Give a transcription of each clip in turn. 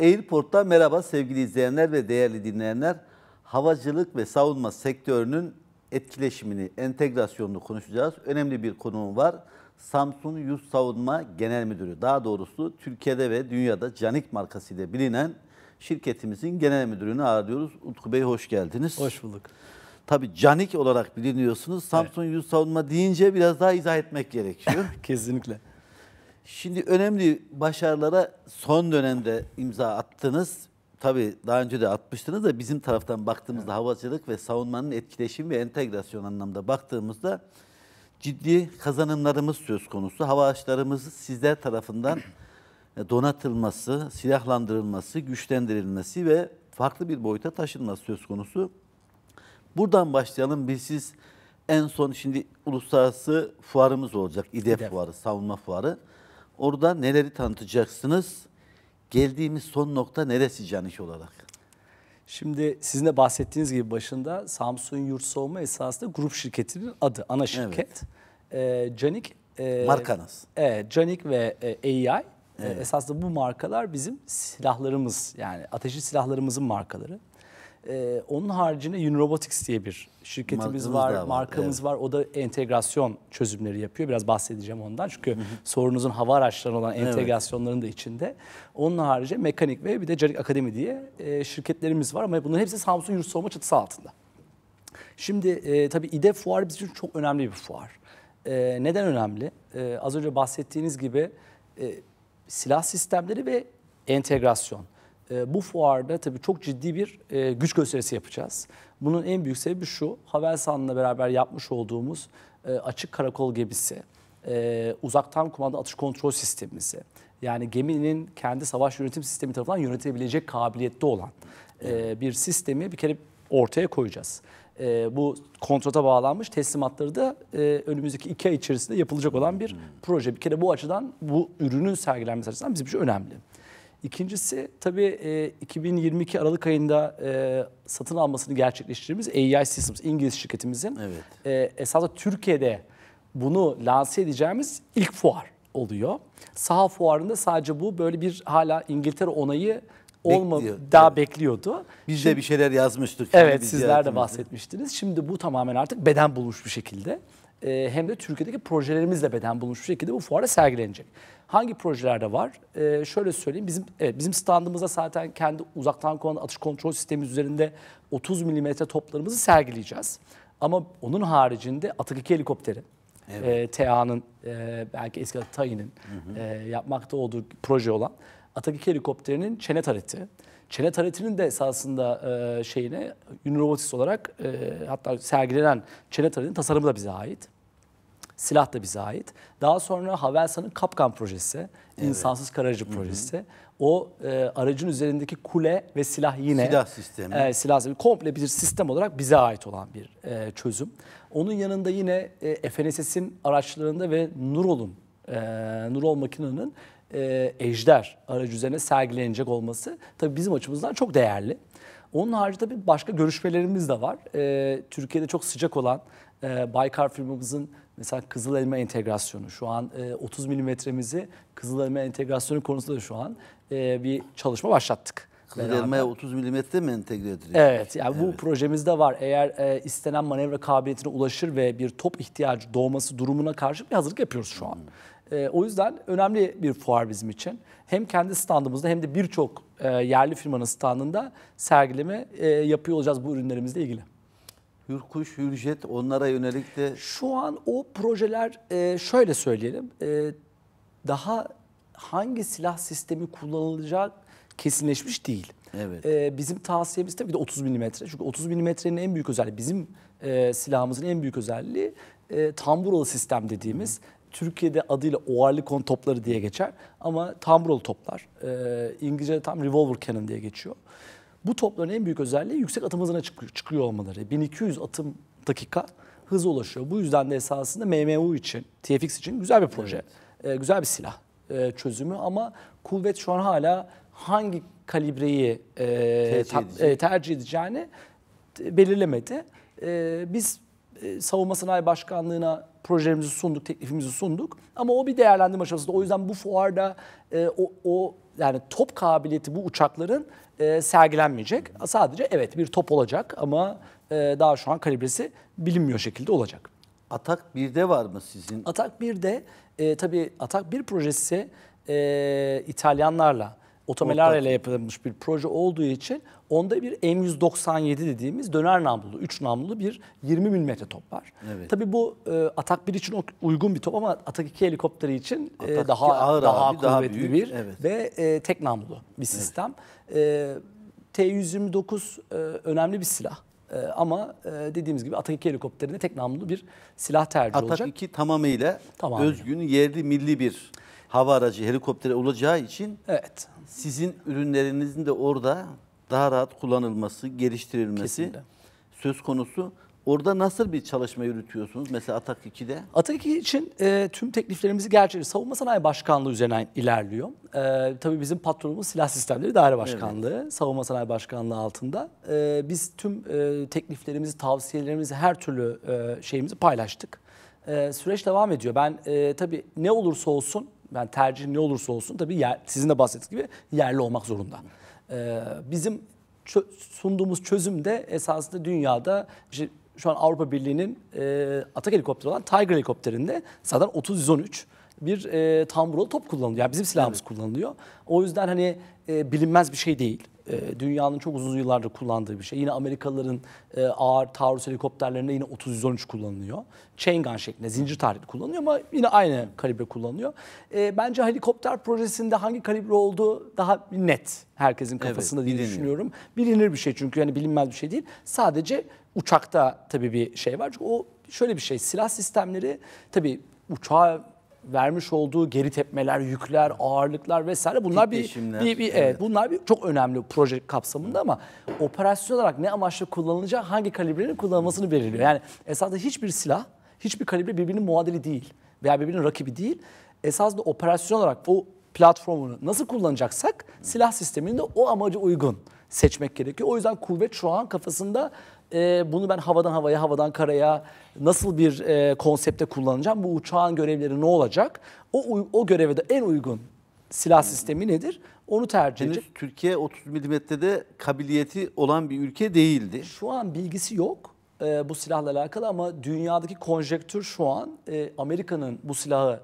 Airport'ta merhaba sevgili izleyenler ve değerli dinleyenler. Havacılık ve savunma sektörünün etkileşimini, entegrasyonunu konuşacağız. Önemli bir konuğum var. Samsun Yüz Savunma Genel Müdürü, daha doğrusu Türkiye'de ve dünyada Canik markasıyla bilinen şirketimizin genel müdürünü ağırlıyoruz. Utku Bey hoş geldiniz. Hoş bulduk. Tabii Canik olarak biliniyorsunuz. Samsun evet. Yüz Savunma deyince biraz daha izah etmek gerekiyor. Kesinlikle. Şimdi önemli başarılara son dönemde imza attınız. Tabii daha önce de atmıştınız da bizim taraftan baktığımızda evet. havacılık ve savunmanın etkileşim ve entegrasyon anlamda baktığımızda ciddi kazanımlarımız söz konusu. Hava araçlarımız sizler tarafından donatılması, silahlandırılması, güçlendirilmesi ve farklı bir boyuta taşınması söz konusu. Buradan başlayalım. Biz siz en son şimdi uluslararası fuarımız olacak. İDEF, İDEF. fuarı, savunma fuarı. Orada neleri tanıtacaksınız? Geldiğimiz son nokta neresi Caniş olarak? Şimdi sizin de bahsettiğiniz gibi başında Samsun Yurt Savunma esasında grup şirketinin adı, ana şirket. Evet. E, Canik e, Markanız. Evet, Canik ve e, AI. Evet. E, esasında bu markalar bizim silahlarımız yani ateşli silahlarımızın markaları. Ee, onun haricinde Unirobotics diye bir şirketimiz var, var, markamız evet. var. O da entegrasyon çözümleri yapıyor. Biraz bahsedeceğim ondan. Çünkü hı sorunuzun hava araçları olan entegrasyonların da içinde. Onun harici mekanik ve bir de Cerik Akademi diye e, şirketlerimiz var. Ama bunların hepsi Samsun Yurt Savunma çatısı altında. Şimdi e, tabii İDE fuarı bizim için çok önemli bir fuar. E, neden önemli? E, az önce bahsettiğiniz gibi e, silah sistemleri ve entegrasyon. Ee, bu fuarda tabii çok ciddi bir e, güç gösterisi yapacağız. Bunun en büyük sebebi şu, Havelsan'la beraber yapmış olduğumuz e, açık karakol gemisi, e, uzaktan kumanda atış kontrol sistemimizi, yani geminin kendi savaş yönetim sistemi tarafından yönetilebilecek kabiliyette olan bir sistemi bir kere ortaya koyacağız. E, bu kontrata bağlanmış teslimatları da e, önümüzdeki iki ay içerisinde yapılacak olan bir hmm. proje. Bir kere bu açıdan bu ürünün sergilenmesi açısından bizim için önemli. İkincisi tabii 2022 e, Aralık ayında e, satın almasını gerçekleştirdiğimiz AI Systems İngiliz şirketimizin evet. E, esasında Türkiye'de bunu lanse edeceğimiz ilk fuar oluyor. Saha fuarında sadece bu böyle bir hala İngiltere onayı olma daha evet. bekliyordu. Biz Şimdi, de bir şeyler yazmıştık. Evet sizler de bahsetmiştiniz. Şimdi bu tamamen artık beden bulmuş bir şekilde. Ee, hem de Türkiye'deki projelerimizle beden bulmuş bir şekilde bu fuara sergilenecek. Hangi projelerde var? E, şöyle söyleyeyim. Bizim evet, bizim standımıza zaten kendi uzaktan kullanan atış kontrol sistemi üzerinde 30 mm toplarımızı sergileyeceğiz. Ama onun haricinde Atak 2 helikopteri, evet. e, TA'nın e, belki eski adı TAİ'nin e, yapmakta olduğu proje olan Atak 2 helikopterinin çene tarifi, Çene taretinin de esasında e, şeyine Unirobotics olarak e, hatta sergilenen çene taretinin tasarımı da bize ait. Silah da bize ait. Daha sonra Havelsan'ın Kapkan projesi, evet. insansız karacı projesi. Hı hı. O e, aracın üzerindeki kule ve silah yine silah sistemi. E, silah sistemi komple bir sistem olarak bize ait olan bir e, çözüm. Onun yanında yine e, FNSS'in araçlarında ve Nurol'un e, Nurol makinenin e, ejder aracı üzerine sergilenecek olması tabii bizim açımızdan çok değerli. Onun haricinde bir başka görüşmelerimiz de var. E, Türkiye'de çok sıcak olan e, Baykar firmamızın mesela kızıl elma entegrasyonu. Şu an e, 30 milimetremizi kızıl elma entegrasyonu konusunda da şu an e, bir çalışma başlattık. Kızıl elmaya 30 milimetre mi entegre edilecek? Evet, yani evet. bu projemizde var. Eğer e, istenen manevra kabiliyetine ulaşır ve bir top ihtiyacı doğması durumuna karşı bir hazırlık yapıyoruz şu an. Hmm. Ee, o yüzden önemli bir fuar bizim için. Hem kendi standımızda hem de birçok e, yerli firmanın standında sergileme e, yapıyor olacağız bu ürünlerimizle ilgili. Hürkuş, Hürjet onlara yönelik de... Şu an o projeler e, şöyle söyleyelim. daha hangi silah sistemi kullanılacak kesinleşmiş değil. Evet. bizim tavsiyemiz tabii ki de 30 milimetre. Çünkü 30 milimetrenin en büyük özelliği, bizim silahımızın en büyük özelliği e, tamburalı sistem dediğimiz Türkiye'de adıyla oarlı kon topları diye geçer ama tambrol toplar. E, İngilizce'de tam revolver cannon diye geçiyor. Bu topların en büyük özelliği yüksek atım hızına çıkıyor, çıkıyor olmaları. 1200 atım dakika hıza ulaşıyor. Bu yüzden de esasında MMU için, TFX için güzel bir proje. Evet. E, güzel bir silah e, çözümü ama kuvvet şu an hala hangi kalibreyi e, tercih, ta, e, tercih edeceğini e, belirlemedi. E, biz e, Savunma Sanayi Başkanlığı'na projelerimizi sunduk, teklifimizi sunduk. Ama o bir değerlendirme aşamasında. O yüzden bu fuarda e, o, o yani top kabiliyeti bu uçakların e, sergilenmeyecek. Sadece evet bir top olacak ama e, daha şu an kalibresi bilinmiyor şekilde olacak. Atak 1'de var mı sizin? Atak 1'de e, tabii Atak 1 projesi e, İtalyanlarla otomelar yapılmış bir proje olduğu için onda bir M197 dediğimiz döner namlulu, 3 namlulu bir 20 bin metre top var. Evet. Tabii bu e, Atak 1 için uygun bir top ama Atak 2 helikopteri için e, daha ağır daha abi, kuvvetli daha büyük. bir evet. ve e, tek namlulu bir sistem. Evet. E, T129 e, önemli bir silah. Ee, ama e, dediğimiz gibi Atak 2 helikopterinde tek namlulu bir silah tercih Atak olacak. Atak 2 tamamıyla, tamamıyla özgün yerli milli bir hava aracı, helikoptere olacağı için evet. sizin ürünlerinizin de orada daha rahat kullanılması, geliştirilmesi Kesinlikle. söz konusu. Orada nasıl bir çalışma yürütüyorsunuz mesela Atak 2'de? Atak 2 için e, tüm tekliflerimizi gerçekleştiriyoruz. Savunma Sanayi Başkanlığı üzerinden ilerliyor. E, tabii bizim patronumuz Silah Sistemleri Daire Başkanlığı, evet. Savunma Sanayi Başkanlığı altında. E, biz tüm e, tekliflerimizi, tavsiyelerimizi, her türlü e, şeyimizi paylaştık. E, süreç devam ediyor. Ben e, tabii ne olursa olsun ben yani tercihim ne olursa olsun tabii yer, sizin de bahsettiğiniz gibi yerli olmak zorunda. Ee, bizim çö sunduğumuz çözüm de esasında dünyada işte şu an Avrupa Birliği'nin e, atak helikopteri olan Tiger helikopterinde zaten 313 bir e, tamburalı top kullanılıyor. Yani bizim silahımız evet. kullanılıyor. O yüzden hani e, bilinmez bir şey değil. Ee, dünyanın çok uzun yıllardır kullandığı bir şey. Yine Amerikalıların e, ağır taarruz helikopterlerinde yine 30 kullanılıyor. Chain gun şeklinde zincir tahrip kullanılıyor ama yine aynı kalibre kullanılıyor. E, bence helikopter projesinde hangi kalibre olduğu daha net herkesin kafasında evet, diye biliniyor. düşünüyorum. Bilinir bir şey çünkü yani bilinmez bir şey değil. Sadece uçakta tabii bir şey var. Çünkü o şöyle bir şey silah sistemleri tabii uçağa vermiş olduğu geri tepmeler, yükler, ağırlıklar vesaire bunlar bir, bir, bir, bir evet, bunlar bir çok önemli proje kapsamında ama operasyon olarak ne amaçla kullanılacağı, hangi kalibrenin kullanılmasını belirliyor. Yani esasında hiçbir silah, hiçbir kalibre birbirinin muadili değil veya birbirinin rakibi değil. Esasında operasyon olarak o platformunu nasıl kullanacaksak silah sisteminde o amaca uygun seçmek gerekiyor. O yüzden kuvvet şu an kafasında e, bunu ben havadan havaya, havadan karaya nasıl bir e, konsepte kullanacağım? Bu uçağın görevleri ne olacak? O, o göreve de en uygun silah sistemi nedir? Onu tercih edecek. Türkiye 30 milimetrede de kabiliyeti olan bir ülke değildi. Şu an bilgisi yok e, bu silahla alakalı ama dünyadaki konjektür şu an e, Amerika'nın bu silahı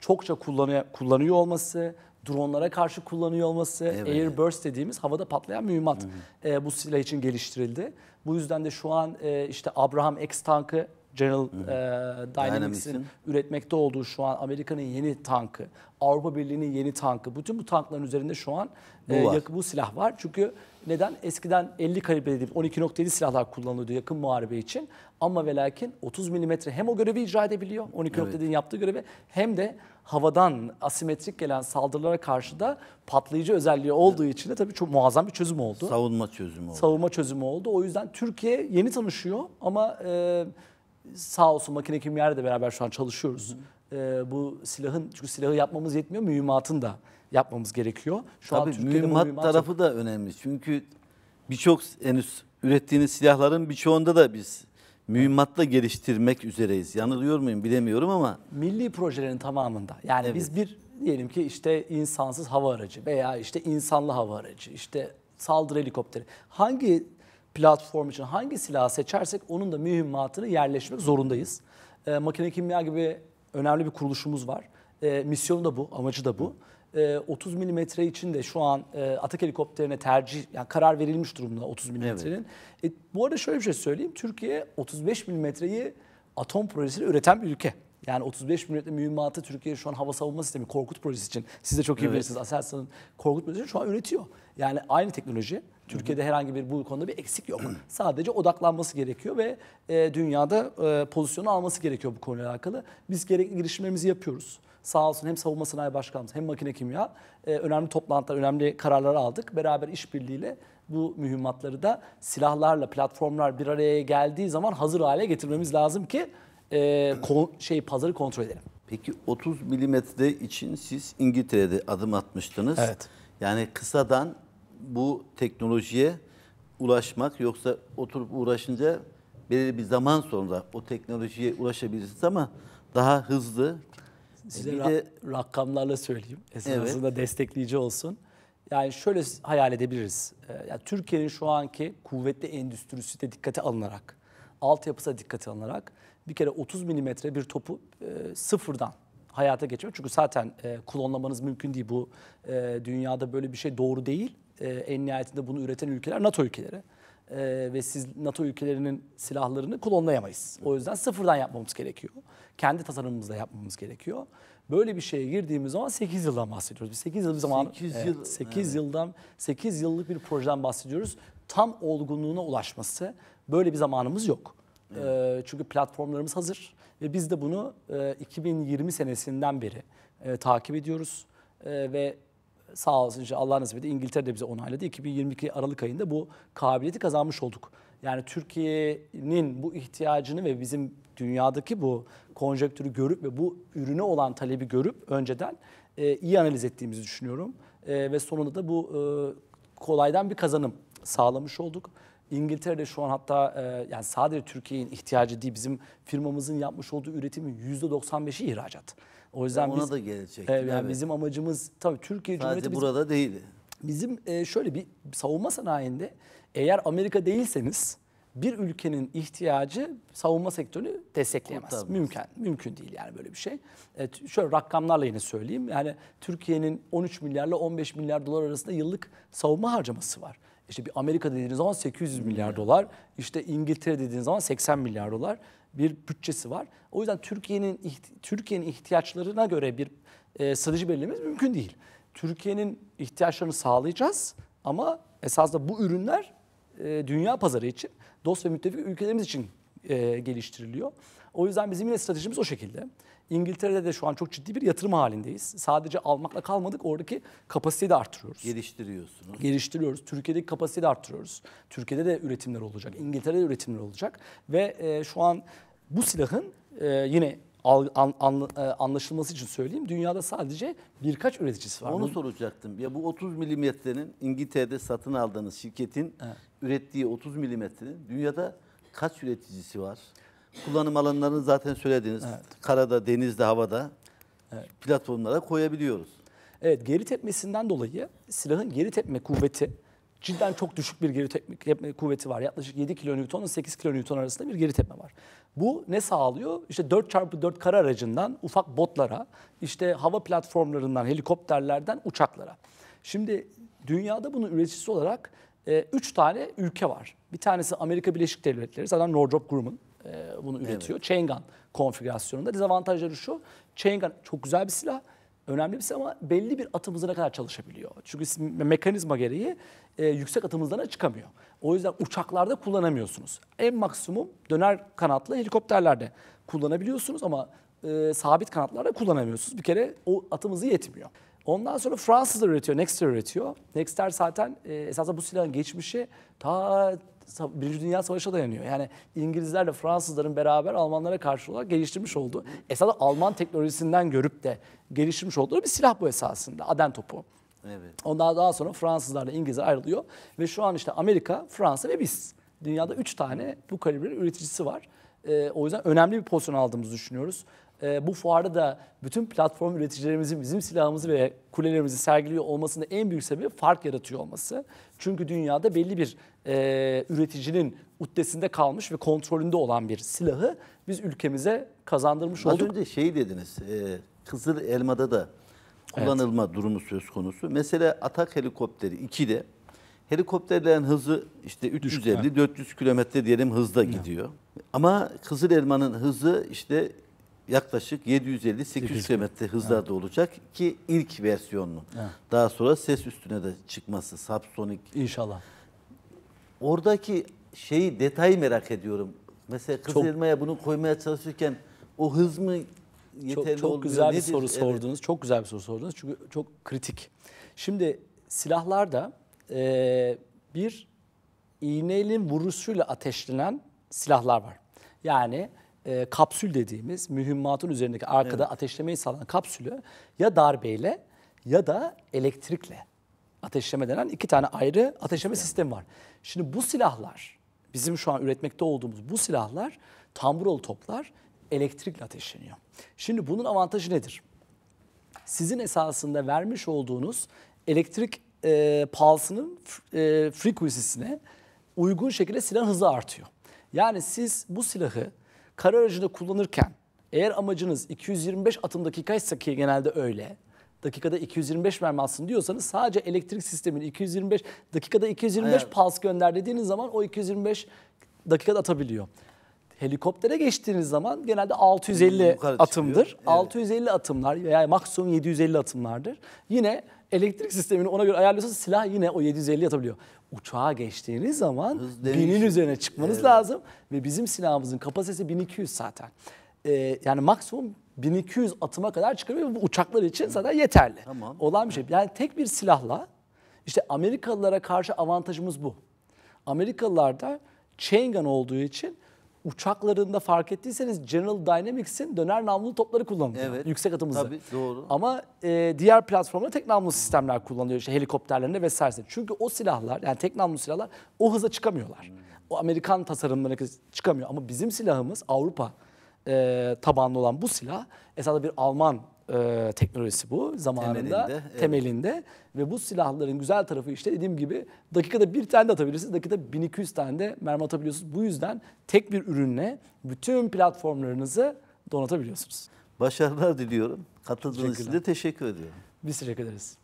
çokça kullanıyor, kullanıyor olması, dronlara karşı kullanıyor olması, evet. airburst dediğimiz havada patlayan mühimmat hı hı. E, bu silah için geliştirildi. Bu yüzden de şu an e, işte Abraham X tankı General e, Dynamics'in üretmekte olduğu şu an Amerika'nın yeni tankı, Avrupa Birliği'nin yeni tankı. Bütün bu tankların üzerinde şu an e, bu, e, yakın, bu silah var. Çünkü neden? Eskiden 50 kalibre dediğim 12.7 silahlar kullanılıyordu yakın muharebe için. Ama ve lakin 30 milimetre hem o görevi icra edebiliyor, 12.7'nin evet. yaptığı görevi hem de havadan asimetrik gelen saldırılara karşı da patlayıcı özelliği olduğu için de tabii çok muazzam bir çözüm oldu. Savunma çözümü oldu. Savunma çözümü oldu. O yüzden Türkiye yeni tanışıyor ama... E, sağ olsun makine kimyayla da beraber şu an çalışıyoruz. Hı. E, ee, bu silahın çünkü silahı yapmamız yetmiyor mühimmatın da yapmamız gerekiyor. Şu Tabii an Türkiye'de mühimmat, mühimmat tarafı da önemli. Çünkü birçok henüz ürettiğiniz silahların birçoğunda da biz mühimmatla geliştirmek üzereyiz. Yanılıyor muyum bilemiyorum ama. Milli projelerin tamamında. Yani evet. biz bir diyelim ki işte insansız hava aracı veya işte insanlı hava aracı, işte saldırı helikopteri. Hangi platform için hangi silahı seçersek onun da mühimmatını yerleşmek zorundayız. E, makine kimya gibi önemli bir kuruluşumuz var. E, misyonu da bu, amacı da bu. E, 30 milimetre için de şu an e, atak helikopterine tercih, yani karar verilmiş durumda 30 milimetrenin. Evet. E, bu arada şöyle bir şey söyleyeyim. Türkiye 35 milimetreyi atom projesiyle üreten bir ülke. Yani 35 milyonluk mühimmatı Türkiye şu an hava savunma sistemi Korkut projesi için siz de çok iyi evet. bilirsiniz. Aselsan'ın Korkut projesi şu an üretiyor. Yani aynı teknoloji. Türkiye'de herhangi bir bu konuda bir eksik yok. Sadece odaklanması gerekiyor ve e, dünyada e, pozisyonu alması gerekiyor bu konuyla alakalı. Biz gerekli girişimlerimizi yapıyoruz sağ olsun hem Savunma Sanayi Başkanımız hem Makine Kimya e, önemli toplantılar, önemli kararlar aldık. Beraber işbirliğiyle bu mühimmatları da silahlarla platformlar bir araya geldiği zaman hazır hale getirmemiz lazım ki e, kon, şey pazarı kontrol edelim. Peki 30 milimetre için siz İngiltere'de adım atmıştınız. Evet. Yani kısadan bu teknolojiye ulaşmak yoksa oturup uğraşınca belirli bir zaman sonra o teknolojiye ulaşabilirsiniz ama daha hızlı. Size bir de... rakamlarla söyleyeyim. Esasında evet. destekleyici olsun. Yani şöyle hayal edebiliriz. E, yani Türkiye'nin şu anki kuvvetli endüstrisi de dikkate alınarak, altyapısı da dikkate alınarak bir kere 30 milimetre bir topu e, sıfırdan hayata geçiriyor. Çünkü zaten e, klonlamanız mümkün değil. Bu e, dünyada böyle bir şey doğru değil. E, en nihayetinde bunu üreten ülkeler NATO ülkeleri. E, ve siz NATO ülkelerinin silahlarını klonlayamayız. O yüzden sıfırdan yapmamız gerekiyor. Kendi tasarımımızla yapmamız gerekiyor. Böyle bir şeye girdiğimiz zaman 8 yıldan bahsediyoruz. Biz 8 yıl zaman 8 yıl evet, 8 evet. yıldan 8 yıllık bir projeden bahsediyoruz. Tam olgunluğuna ulaşması böyle bir zamanımız yok. E, çünkü platformlarımız hazır ve biz de bunu 2020 senesinden beri takip ediyoruz ve sağ olsun Allah nasip etti İngiltere de bize onayladı. 2022 Aralık ayında bu kabiliyeti kazanmış olduk. Yani Türkiye'nin bu ihtiyacını ve bizim dünyadaki bu konjektürü görüp ve bu ürüne olan talebi görüp önceden iyi analiz ettiğimizi düşünüyorum. ve sonunda da bu kolaydan bir kazanım sağlamış olduk. İngiltere'de şu an hatta e, yani sadece Türkiye'nin ihtiyacı değil bizim firmamızın yapmış olduğu üretimin yüzde %95'i ihracat. O yüzden ona biz, da gelecek. E, yani bizim amacımız tabii Türkiye sadece Cumhuriyeti burada bizim, değil. Bizim e, şöyle bir savunma sanayinde eğer Amerika değilseniz bir ülkenin ihtiyacı savunma sektörünü destekleyemez. Kurtarmaz. Mümkün, mümkün değil yani böyle bir şey. E, şöyle rakamlarla yine söyleyeyim. Yani Türkiye'nin 13 milyarla 15 milyar dolar arasında yıllık savunma harcaması var. İşte bir Amerika dediğiniz zaman 800 hmm. milyar dolar, işte İngiltere dediğiniz zaman 80 milyar dolar bir bütçesi var. O yüzden Türkiye'nin Türkiye'nin ihtiyaçlarına göre bir e, strateji belirlememiz mümkün değil. Türkiye'nin ihtiyaçlarını sağlayacağız ama esasında bu ürünler e, dünya pazarı için, dost ve müttefik ülkelerimiz için e, geliştiriliyor. O yüzden bizim yine stratejimiz o şekilde. İngiltere'de de şu an çok ciddi bir yatırım halindeyiz. Sadece almakla kalmadık oradaki kapasiteyi de arttırıyoruz. Geliştiriyorsunuz. Geliştiriyoruz. Türkiye'deki kapasiteyi de arttırıyoruz. Türkiye'de de üretimler olacak. İngiltere'de de üretimler olacak. Ve e, şu an bu silahın e, yine al, an, an, e, anlaşılması için söyleyeyim. Dünyada sadece birkaç üreticisi var. Onu soracaktım. Ya bu 30 milimetrenin İngiltere'de satın aldığınız şirketin evet. ürettiği 30 milimetrenin dünyada kaç üreticisi var? Kullanım alanlarını zaten söylediniz. Evet. Karada, denizde, havada evet. platformlara koyabiliyoruz. Evet geri tepmesinden dolayı silahın geri tepme kuvveti cidden çok düşük bir geri tepme kuvveti var. Yaklaşık 7 kilonewtonla 8 kilonewton arasında bir geri tepme var. Bu ne sağlıyor? İşte 4x4 kara aracından ufak botlara, işte hava platformlarından, helikopterlerden uçaklara. Şimdi dünyada bunu üreticisi olarak e, üç tane ülke var. Bir tanesi Amerika Birleşik Devletleri. Zaten Northrop Grumman e, bunu üretiyor. Evet. Chain konfigürasyonunda. Dezavantajları şu. Chain çok güzel bir silah. Önemli bir silah ama belli bir atım hızına kadar çalışabiliyor. Çünkü mekanizma gereği e, yüksek atım hızlarına çıkamıyor. O yüzden uçaklarda kullanamıyorsunuz. En maksimum döner kanatlı helikopterlerde kullanabiliyorsunuz ama e, sabit kanatlarda kullanamıyorsunuz. Bir kere o atım hızı yetmiyor. Ondan sonra Fransızlar üretiyor, Nexter üretiyor. Nexter zaten e, esasında bu silahın geçmişi ta Birinci Dünya Savaşı'na dayanıyor. Yani İngilizlerle Fransızların beraber Almanlara karşı olarak geliştirmiş olduğu, esasında Alman teknolojisinden görüp de geliştirmiş olduğu bir silah bu esasında. Aden topu. Evet. Ondan daha sonra Fransızlarla İngilizler ayrılıyor. Ve şu an işte Amerika, Fransa ve biz. Dünyada üç tane bu kalibrenin üreticisi var. E, o yüzden önemli bir pozisyon aldığımızı düşünüyoruz e, bu fuarda da bütün platform üreticilerimizin bizim silahımızı ve kulelerimizi sergiliyor olmasının en büyük sebebi fark yaratıyor olması. Çünkü dünyada belli bir e, üreticinin uddesinde kalmış ve kontrolünde olan bir silahı biz ülkemize kazandırmış Az olduk. Az önce şey dediniz, e, Kızıl Elma'da da kullanılma evet. durumu söz konusu. Mesela Atak helikopteri 2'de helikopterlerin hızı işte 350-400 kilometre diyelim hızda gidiyor. Evet. Ama Kızıl Elma'nın hızı işte yaklaşık 750-800 km hızlarda evet. olacak ki ilk versiyonlu. Evet. Daha sonra ses üstüne de çıkması subsonik. İnşallah. Oradaki şeyi detayı merak ediyorum. Mesela Kızılmaya bunu koymaya çalışırken o hız mı yeterli çok, çok olmuyor? güzel bir soru evet. sordunuz. Çok güzel bir soru sordunuz. Çünkü çok kritik. Şimdi silahlarda e, bir iğneyle vuruşuyla ateşlenen silahlar var. Yani e, kapsül dediğimiz mühimmatın üzerindeki arkada evet. ateşlemeyi sağlayan kapsülü ya darbeyle ya da elektrikle ateşleme denen iki tane ayrı ateşleme evet. sistemi var. Şimdi bu silahlar bizim şu an üretmekte olduğumuz bu silahlar tamburolu toplar elektrikle ateşleniyor. Şimdi bunun avantajı nedir? Sizin esasında vermiş olduğunuz elektrik e, palsının e, frekansisine uygun şekilde silah hızı artıyor. Yani siz bu silahı kara aracını kullanırken eğer amacınız 225 atım dakikaysa ki genelde öyle dakikada 225 mermi alsın diyorsanız sadece elektrik sistemini 225 dakikada 225 Ayar. pulse gönder dediğiniz zaman o 225 dakikada atabiliyor. Helikoptere geçtiğiniz zaman genelde 650 atımdır. Evet. 650 atımlar veya maksimum 750 atımlardır. Yine elektrik sistemini ona göre ayarlıyorsanız silah yine o 750 atabiliyor. Uçağa geçtiğiniz zaman binin üzerine çıkmanız evet. lazım ve bizim silahımızın kapasitesi 1200 zaten. Ee, yani maksimum 1200 atıma kadar çıkabiliyor Bu uçaklar için zaten yeterli. Tamam. Olan bir şey. Yani tek bir silahla işte Amerikalılara karşı avantajımız bu. Amerikalılar da chain gun olduğu için uçaklarında fark ettiyseniz General Dynamics'in döner namlulu topları kullanılıyor. Evet. Yüksek atımızda. Tabii doğru. Ama e, diğer platformda tek namlulu sistemler kullanılıyor. İşte helikopterlerinde vesaire. Çünkü o silahlar yani tek namlulu silahlar o hıza çıkamıyorlar. Hmm. O Amerikan tasarımlarına çıkamıyor. Ama bizim silahımız Avrupa e, tabanlı olan bu silah esasında bir Alman e, teknolojisi bu zamanında temelinde, evet. ve bu silahların güzel tarafı işte dediğim gibi dakikada bir tane de atabilirsiniz dakikada 1200 tane de mermi atabiliyorsunuz. Bu yüzden tek bir ürünle bütün platformlarınızı donatabiliyorsunuz. Başarılar diliyorum. Katıldığınız için de teşekkür ediyorum. Biz teşekkür ederiz.